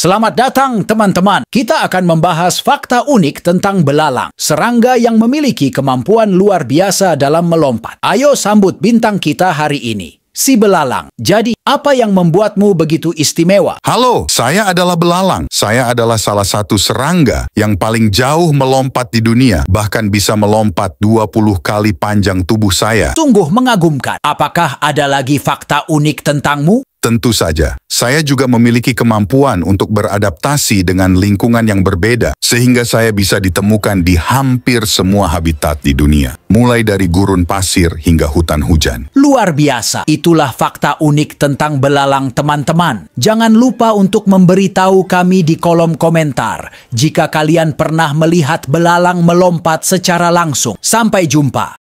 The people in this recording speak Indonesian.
Selamat datang teman-teman. Kita akan membahas fakta unik tentang belalang, serangga yang memiliki kemampuan luar biasa dalam melompat. Ayo sambut bintang kita hari ini. Si belalang. Jadi, apa yang membuatmu begitu istimewa? Halo, saya adalah belalang. Saya adalah salah satu serangga yang paling jauh melompat di dunia. Bahkan bisa melompat 20 kali panjang tubuh saya. Sungguh mengagumkan. Apakah ada lagi fakta unik tentangmu? Tentu saja, saya juga memiliki kemampuan untuk beradaptasi dengan lingkungan yang berbeda, sehingga saya bisa ditemukan di hampir semua habitat di dunia, mulai dari gurun pasir hingga hutan hujan. Luar biasa, itulah fakta unik tentang belalang teman-teman. Jangan lupa untuk memberitahu kami di kolom komentar jika kalian pernah melihat belalang melompat secara langsung. Sampai jumpa.